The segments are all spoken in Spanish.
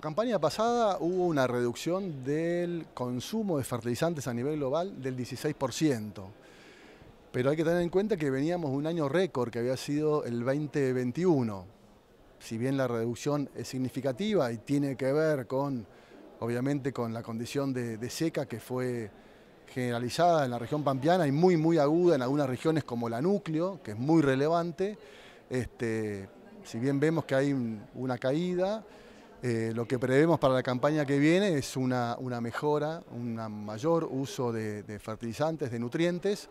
La campaña pasada hubo una reducción del consumo de fertilizantes a nivel global del 16%, pero hay que tener en cuenta que veníamos un año récord que había sido el 2021. Si bien la reducción es significativa y tiene que ver con, obviamente, con la condición de, seca que fue generalizada en la región pampeana y muy, muy aguda en algunas regiones como la núcleo, que es muy relevante, este, si bien vemos que hay una caída, eh, lo que prevemos para la campaña que viene es una, mejora, un mayor uso de fertilizantes, de nutrientes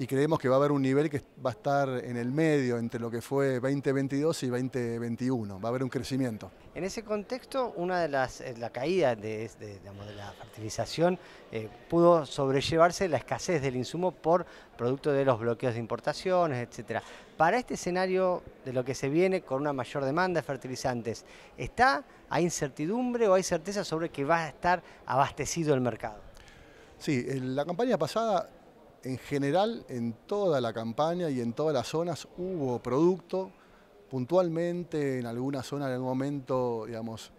y creemos que va a haber un nivel que va a estar en el medio entre lo que fue 2022 y 2021, va a haber un crecimiento. En ese contexto, una de las eh, la caída de, la fertilización eh, pudo sobrellevarse la escasez del insumo por producto de los bloqueos de importaciones, etc. Para este escenario de lo que se viene con una mayor demanda de fertilizantes, ¿está hay incertidumbre o hay certeza sobre que va a estar abastecido el mercado? Sí, la campaña pasada en general en toda la campaña y en todas las zonas hubo producto, puntualmente en alguna zona en algún momento, digamos,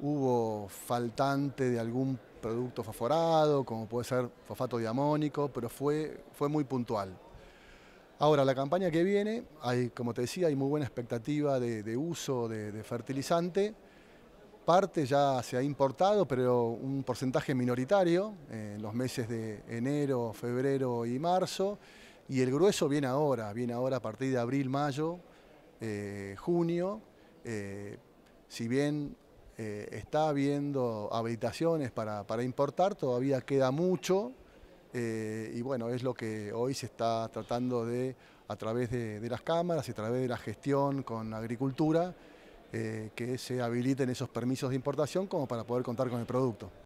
hubo faltante de algún producto fosforado, como puede ser fosfato diamónico, pero fue, fue muy puntual. Ahora, la campaña que viene, hay, como te decía, hay muy buena expectativa de, uso de fertilizante Parte ya se ha importado, pero un porcentaje minoritario eh, en los meses de enero, febrero y marzo. Y el grueso viene ahora, viene ahora a partir de abril, mayo, eh, junio. Eh, si bien está habiendo habilitaciones para, importar, todavía queda mucho y bueno, es lo que hoy se está tratando de, a través de las cámaras y a través de la gestión con agricultura, eh, que se habiliten esos permisos de importación como para poder contar con el producto.